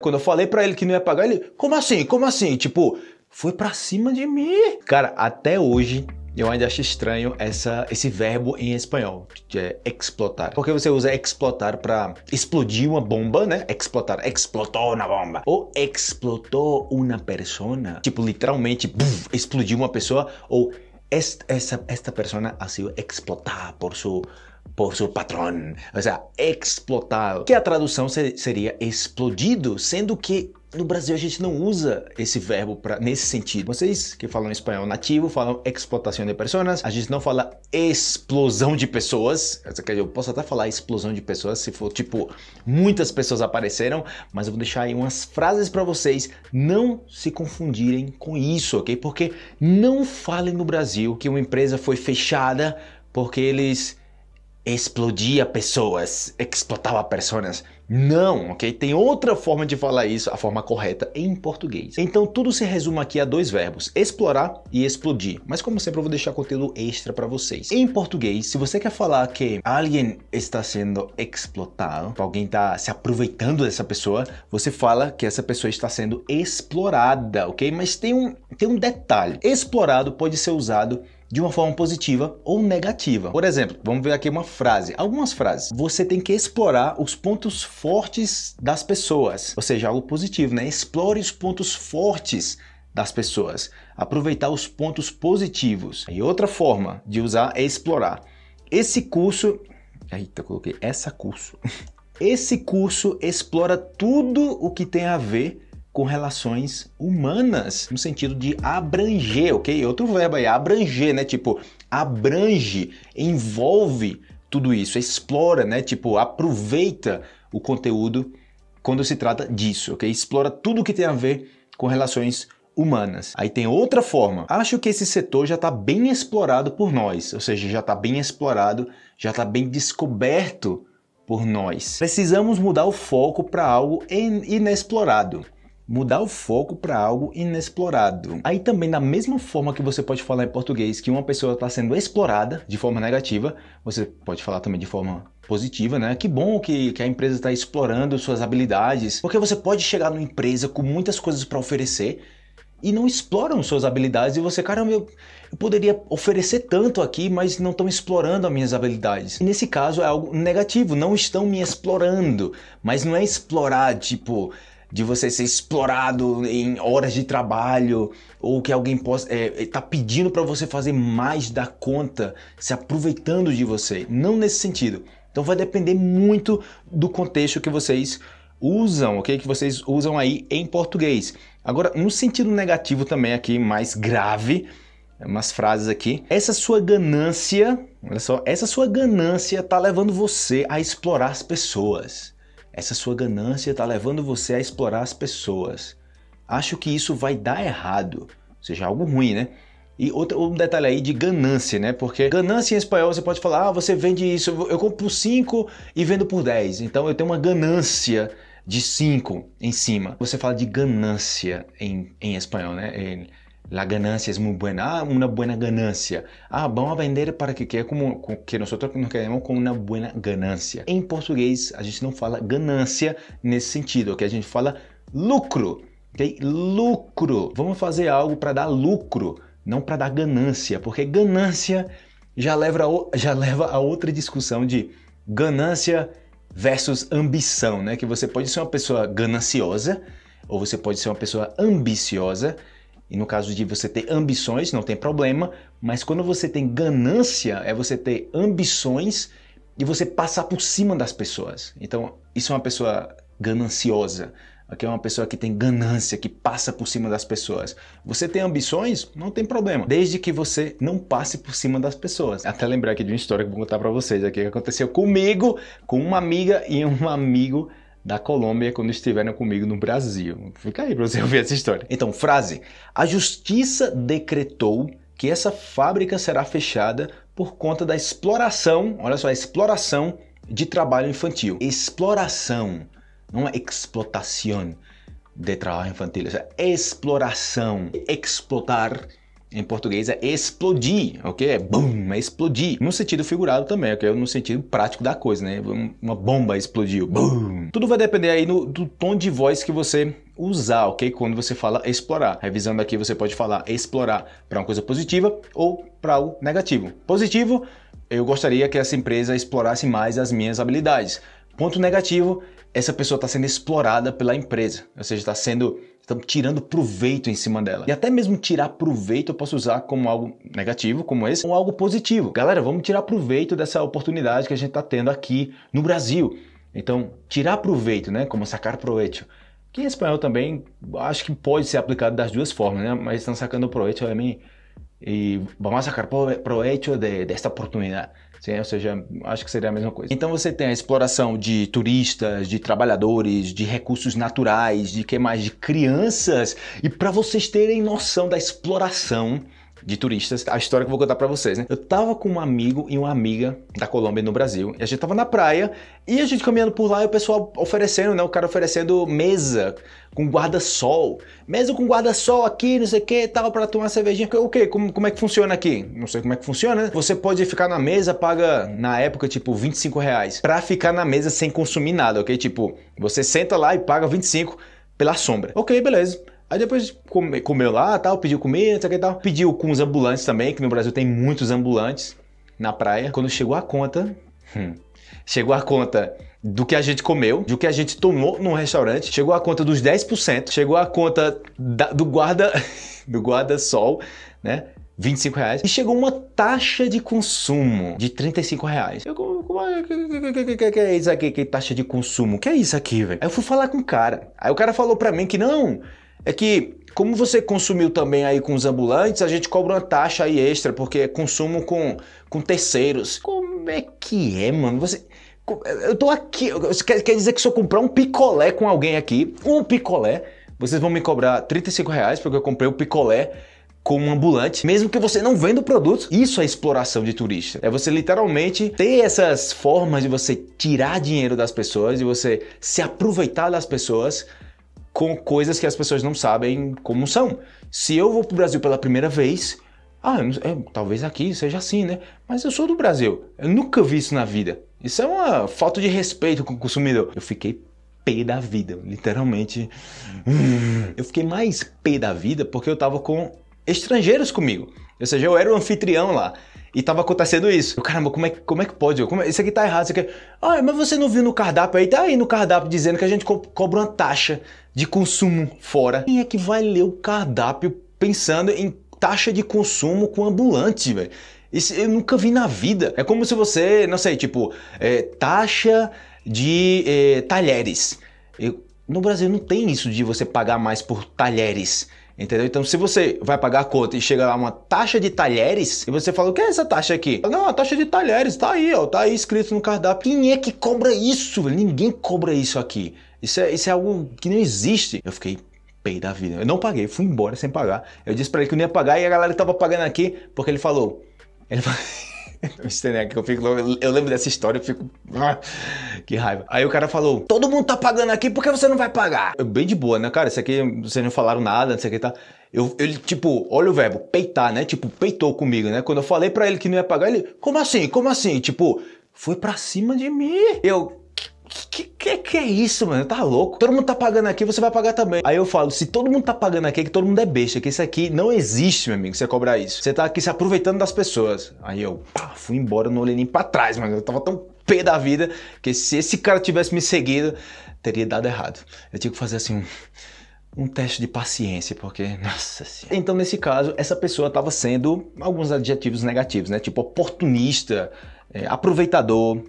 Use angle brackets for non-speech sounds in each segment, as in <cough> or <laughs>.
Quando eu falei para ele que não ia pagar, ele, como assim? Como assim? Tipo, foi para cima de mim. Cara, até hoje eu ainda acho estranho essa, esse verbo em espanhol, que é explotar. Porque você usa explotar para explodir uma bomba, né? Explotar, explotou na bomba. Ou explotou uma persona. Tipo, literalmente, buf, explodiu uma pessoa. Ou esta, esta, esta persona ha sido explotada por sua por seu patrão. ou seja, explotado. Que a tradução seria explodido, sendo que no Brasil a gente não usa esse verbo pra, nesse sentido. Vocês que falam espanhol nativo falam explotação de pessoas, a gente não fala explosão de pessoas. eu posso até falar explosão de pessoas se for tipo muitas pessoas apareceram, mas eu vou deixar aí umas frases para vocês não se confundirem com isso, ok? Porque não falem no Brasil que uma empresa foi fechada porque eles explodia pessoas, explotava pessoas. Não, ok? Tem outra forma de falar isso, a forma correta em português. Então tudo se resume aqui a dois verbos, explorar e explodir. Mas como sempre eu vou deixar conteúdo extra para vocês. Em português, se você quer falar que alguém está sendo explotado, alguém está se aproveitando dessa pessoa, você fala que essa pessoa está sendo explorada, ok? Mas tem um, tem um detalhe. Explorado pode ser usado de uma forma positiva ou negativa. Por exemplo, vamos ver aqui uma frase, algumas frases. Você tem que explorar os pontos fortes das pessoas, ou seja, algo positivo, né? Explore os pontos fortes das pessoas, aproveitar os pontos positivos. E outra forma de usar é explorar. Esse curso, eita, coloquei essa curso. <laughs> Esse curso explora tudo o que tem a ver com relações humanas, no sentido de abranger, ok? É outro verbo aí, abranger, né? Tipo, abrange, envolve tudo isso, explora, né? Tipo, aproveita o conteúdo quando se trata disso, ok? Explora tudo que tem a ver com relações humanas. Aí tem outra forma. Acho que esse setor já está bem explorado por nós, ou seja, já está bem explorado, já está bem descoberto por nós. Precisamos mudar o foco para algo inexplorado mudar o foco para algo inexplorado. Aí também, da mesma forma que você pode falar em português que uma pessoa está sendo explorada de forma negativa, você pode falar também de forma positiva, né? Que bom que, que a empresa está explorando suas habilidades, porque você pode chegar numa empresa com muitas coisas para oferecer e não exploram suas habilidades e você, caramba, eu, eu poderia oferecer tanto aqui, mas não estão explorando as minhas habilidades. E nesse caso é algo negativo, não estão me explorando, mas não é explorar tipo de você ser explorado em horas de trabalho ou que alguém possa é, é tá pedindo para você fazer mais da conta, se aproveitando de você. Não nesse sentido. Então vai depender muito do contexto que vocês usam, ok? Que vocês usam aí em português. Agora, no sentido negativo também aqui, mais grave, umas frases aqui. Essa sua ganância, olha só, essa sua ganância tá levando você a explorar as pessoas. Essa sua ganância está levando você a explorar as pessoas. Acho que isso vai dar errado, ou seja, algo ruim, né? E outro um detalhe aí de ganância, né? Porque ganância em espanhol você pode falar, ah, você vende isso, eu compro por 5 e vendo por 10. Então eu tenho uma ganância de 5 em cima. Você fala de ganância em, em espanhol, né? La ganância é muito boa Ah, uma boa ganância. Ah, vamos vender para que quer como que nós nos queremos com uma boa ganância. Em português, a gente não fala ganância nesse sentido, que a gente fala lucro. ok Lucro. Vamos fazer algo para dar lucro, não para dar ganância, porque ganância já leva, a, já leva a outra discussão de ganância versus ambição, né? Que você pode ser uma pessoa gananciosa ou você pode ser uma pessoa ambiciosa e no caso de você ter ambições, não tem problema, mas quando você tem ganância, é você ter ambições e você passar por cima das pessoas. Então, isso é uma pessoa gananciosa. Aqui é uma pessoa que tem ganância, que passa por cima das pessoas. Você tem ambições? Não tem problema, desde que você não passe por cima das pessoas. Até lembrar aqui de uma história que eu vou contar para vocês aqui que aconteceu comigo, com uma amiga e um amigo da Colômbia quando estiveram comigo no Brasil. Fica aí para você <laughs> ouvir essa história. Então, frase: A justiça decretou que essa fábrica será fechada por conta da exploração, olha só, exploração de trabalho infantil. Exploração, não é explotação de trabalho infantil, é exploração, explotar em português é explodir, ok? É bum, é explodir. No sentido figurado também, ok? No sentido prático da coisa, né? Uma bomba explodiu, bum. Tudo vai depender aí no, do tom de voz que você usar, ok? Quando você fala explorar. Revisando aqui, você pode falar explorar para uma coisa positiva ou para algo negativo. Positivo, eu gostaria que essa empresa explorasse mais as minhas habilidades. Ponto negativo, essa pessoa está sendo explorada pela empresa, ou seja, está sendo estão tirando proveito em cima dela. E até mesmo tirar proveito eu posso usar como algo negativo, como esse, ou algo positivo. Galera, vamos tirar proveito dessa oportunidade que a gente está tendo aqui no Brasil. Então, tirar proveito, né? Como sacar proveito. Que em espanhol também acho que pode ser aplicado das duas formas, né? Mas estão sacando proveito a mim. E vamos sacar proveito de, desta oportunidade. Sim, ou seja, acho que seria a mesma coisa. Então você tem a exploração de turistas, de trabalhadores, de recursos naturais, de que mais? De crianças. E para vocês terem noção da exploração de turistas, a história que eu vou contar para vocês, né? Eu tava com um amigo e uma amiga da Colômbia no Brasil, e a gente tava na praia, e a gente caminhando por lá e o pessoal oferecendo, né? O cara oferecendo mesa com guarda-sol. Mesa com guarda-sol aqui, não sei o que, tava para tomar cervejinha. O que? Como, como é que funciona aqui? Não sei como é que funciona, né? Você pode ficar na mesa, paga na época tipo 25 reais pra ficar na mesa sem consumir nada, ok? Tipo, você senta lá e paga 25 pela sombra. Ok, beleza. Aí depois come, comeu lá, tal, pediu comida, sei que tal. Pediu com os ambulantes também, que no Brasil tem muitos ambulantes na praia. Quando chegou a conta, hum, chegou a conta do que a gente comeu, do que a gente tomou no restaurante, chegou a conta dos 10%, chegou a conta da, do guarda <laughs> do guarda-sol, né? 25 reais. E chegou uma taxa de consumo de 35 reais. Eu, como é que, que, que, é isso aqui? Que taxa de consumo? Que é isso aqui, velho? Aí eu fui falar com o cara. Aí o cara falou pra mim que não, é que como você consumiu também aí com os ambulantes, a gente cobra uma taxa aí extra, porque é consumo com, com terceiros. Como é que é, mano? Você. Eu tô aqui. Quer, quer dizer que se eu comprar um picolé com alguém aqui, um picolé, vocês vão me cobrar 35 reais, porque eu comprei o picolé com um ambulante, mesmo que você não venda o produto. Isso é exploração de turista. É você literalmente ter essas formas de você tirar dinheiro das pessoas, de você se aproveitar das pessoas com coisas que as pessoas não sabem como são. Se eu vou para o Brasil pela primeira vez, ah, é, talvez aqui seja assim, né? Mas eu sou do Brasil, eu nunca vi isso na vida. Isso é uma falta de respeito com o consumidor. Eu fiquei pé da vida, literalmente. eu fiquei mais pé da vida porque eu estava com estrangeiros comigo. Ou seja, eu era o anfitrião lá. E tava acontecendo isso. Eu, caramba, como é, como é que pode? Como é, isso aqui tá errado, isso aqui... Ah, mas você não viu no cardápio aí? Tá aí no cardápio dizendo que a gente co cobra uma taxa de consumo fora. Quem é que vai ler o cardápio pensando em taxa de consumo com ambulante, velho? Isso eu nunca vi na vida. É como se você, não sei, tipo, é, taxa de é, talheres. Eu, no Brasil não tem isso de você pagar mais por talheres. Entendeu? Então, se você vai pagar a conta e chega lá uma taxa de talheres, e você fala, o que é essa taxa aqui? Não, a taxa de talheres, tá aí, ó, tá aí escrito no cardápio. Quem é que cobra isso? Ninguém cobra isso aqui. Isso é, isso é algo que não existe. Eu fiquei, pei da vida. Eu não paguei, fui embora sem pagar. Eu disse para ele que eu não ia pagar e a galera tava pagando aqui porque ele falou. Ele falou. <laughs> <laughs> Easter né, eu fico eu lembro dessa história, eu fico ah, que raiva. Aí o cara falou: "Todo mundo tá pagando aqui, por que você não vai pagar?" bem de boa, né, cara? Isso aqui vocês não falaram nada, não sei o que tá. Eu, ele, tipo, olha o verbo, peitar, né? Tipo, peitou comigo, né? Quando eu falei para ele que não ia pagar, ele, como assim? Como assim? Tipo, foi pra cima de mim. Eu, que, que, que é isso, mano? Tá louco? Todo mundo tá pagando aqui, você vai pagar também. Aí eu falo, se todo mundo tá pagando aqui, é que todo mundo é besta, que isso aqui não existe, meu amigo, você cobrar isso. Você tá aqui se aproveitando das pessoas. Aí eu pá, fui embora, não olhei nem pra trás, mano. Eu tava tão pé da vida que se esse cara tivesse me seguido, teria dado errado. Eu tinha que fazer assim um um teste de paciência, porque, nossa senhora. Então, nesse caso, essa pessoa estava sendo alguns adjetivos negativos, né? Tipo oportunista, é, aproveitador,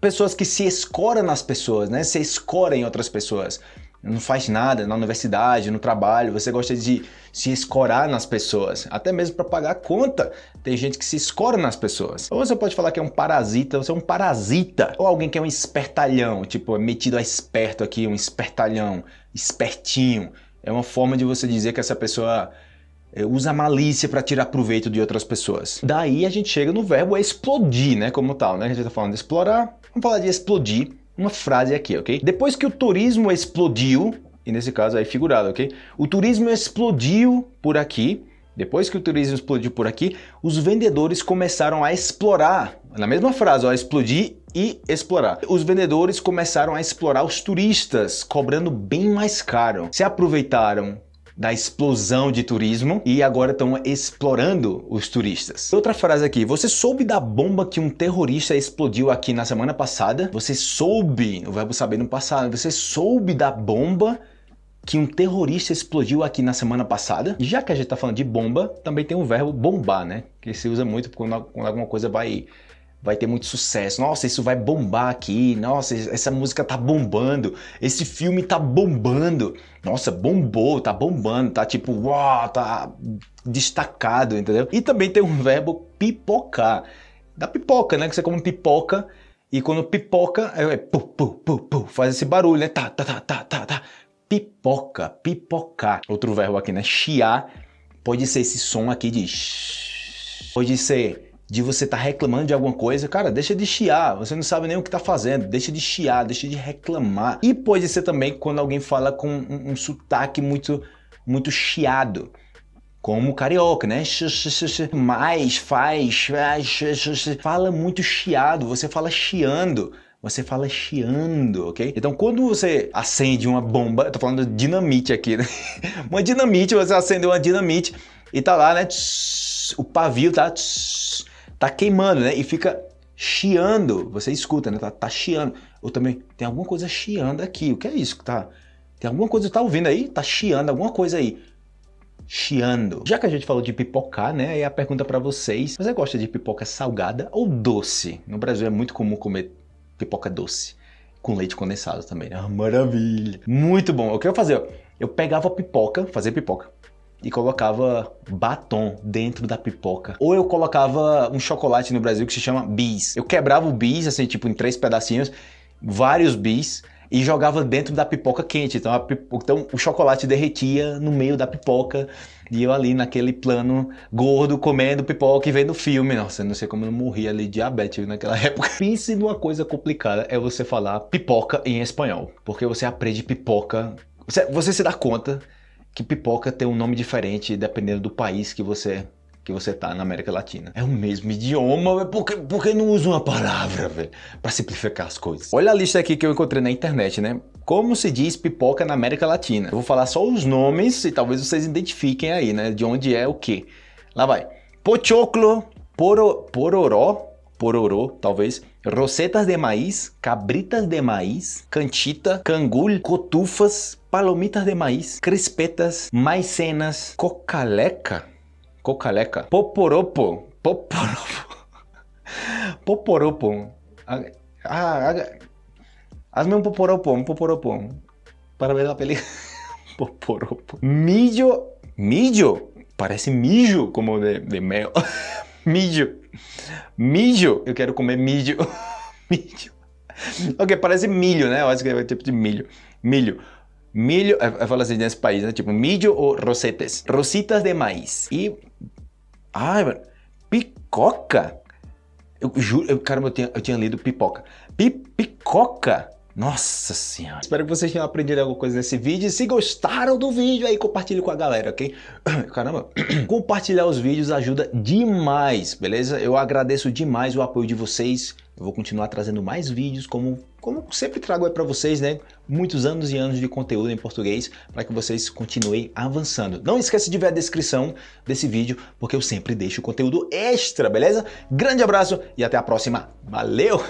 pessoas que se escoram nas pessoas, né? Se escoram em outras pessoas. Não faz nada na universidade, no trabalho, você gosta de se escorar nas pessoas, até mesmo para pagar conta. Tem gente que se escora nas pessoas. Ou você pode falar que é um parasita, você é um parasita. Ou alguém que é um espertalhão, tipo, é metido a esperto aqui, um espertalhão, espertinho. É uma forma de você dizer que essa pessoa é, usa malícia para tirar proveito de outras pessoas. Daí a gente chega no verbo explodir, né, como tal, né? A gente tá falando de explorar, vamos falar de explodir, uma frase aqui, OK? Depois que o turismo explodiu, e nesse caso aí figurado, OK? O turismo explodiu por aqui, depois que o turismo explodiu por aqui, os vendedores começaram a explorar. Na mesma frase, ó, explodir e explorar. Os vendedores começaram a explorar os turistas, cobrando bem mais caro. Se aproveitaram da explosão de turismo e agora estão explorando os turistas. Outra frase aqui, você soube da bomba que um terrorista explodiu aqui na semana passada? Você soube, o verbo saber no passado, você soube da bomba que um terrorista explodiu aqui na semana passada. já que a gente está falando de bomba, também tem o verbo bombar, né? Que se usa muito quando, quando alguma coisa vai vai ter muito sucesso. Nossa, isso vai bombar aqui. Nossa, essa música tá bombando. Esse filme tá bombando. Nossa, bombou, tá bombando, tá tipo, uau, tá destacado, entendeu? E também tem um verbo pipocar. Da pipoca, né? Que você come pipoca e quando pipoca, é, é pu, pu, pu, pu, faz esse barulho, né? Tá, tá, tá, tá, tá, tá. Pipoca, pipocar. Outro verbo aqui, né? Chiar. Pode ser esse som aqui de. Pode ser de você estar tá reclamando de alguma coisa, cara, deixa de chiar, você não sabe nem o que está fazendo, deixa de chiar, deixa de reclamar. E pode ser também quando alguém fala com um, um sotaque muito, muito chiado como carioca, né? Mais, faz, fala muito chiado, você fala chiando. Você fala chiando, ok? Então, quando você acende uma bomba, eu tô falando dinamite aqui, né? <laughs> Uma dinamite, você acende uma dinamite e tá lá, né? O pavio tá tá queimando, né? E fica chiando. Você escuta, né? Tá, tá chiando. Ou também, tem alguma coisa chiando aqui. O que é isso que tá? Tem alguma coisa que tá ouvindo aí? Tá chiando alguma coisa aí. Chiando. Já que a gente falou de pipocar, né? Aí a pergunta para vocês: você gosta de pipoca salgada ou doce? No Brasil é muito comum comer pipoca doce. Com leite condensado também, né? Ah, maravilha! Muito bom. O que eu fazia? Eu pegava pipoca, fazia pipoca, e colocava batom dentro da pipoca. Ou eu colocava um chocolate no Brasil que se chama bis. Eu quebrava o bis, assim, tipo, em três pedacinhos, vários bis, e jogava dentro da pipoca quente. Então, pipoca, então o chocolate derretia no meio da pipoca. E eu ali naquele plano gordo, comendo pipoca e vendo filme. Nossa, não sei como eu não morri ali de diabetes naquela <laughs> época. Pense numa coisa complicada, é você falar pipoca em espanhol. Porque você aprende pipoca. Você, você se dá conta que pipoca tem um nome diferente dependendo do país que você que você tá na América Latina. É o mesmo idioma, véio. por que, por que não usa uma palavra, velho? Pra simplificar as coisas. Olha a lista aqui que eu encontrei na internet, né? Como se diz pipoca na América Latina? Eu vou falar só os nomes e talvez vocês identifiquem aí, né? De onde é o que. Lá vai. Pochoclo, poro, pororó, talvez rosetas de maíz, cabritas de maíz, cantita, cangul, cotufas, palomitas de maíz, crispetas, maicenas, cocaleca, cocaleca, poporopo, poporopo, <laughs> poporopo, ah, ah, hazme un poporopo, un poporopo, para ver la película, <laughs> poporopo, millo, millo, parece millo como de, de meo, <laughs> millo. Mijo, eu quero comer milho <laughs> milho. Ok, parece milho, né? Eu acho que é tipo de milho. Milho. Milho, eu falo assim nesse país, né? Tipo milho ou rosetes. Rositas de maíz. E. Ai, mano. Picoca. Eu juro, eu, caramba, eu tinha, eu tinha lido pipoca. Pi, picoca nossa senhora. Espero que vocês tenham aprendido alguma coisa nesse vídeo. se gostaram do vídeo, aí compartilhe com a galera, ok? <clears throat> Caramba. <clears throat> Compartilhar os vídeos ajuda demais, beleza? Eu agradeço demais o apoio de vocês. Eu vou continuar trazendo mais vídeos, como, como sempre trago aí para vocês, né? Muitos anos e anos de conteúdo em português para que vocês continuem avançando. Não esqueça de ver a descrição desse vídeo, porque eu sempre deixo conteúdo extra, beleza? Grande abraço e até a próxima. Valeu!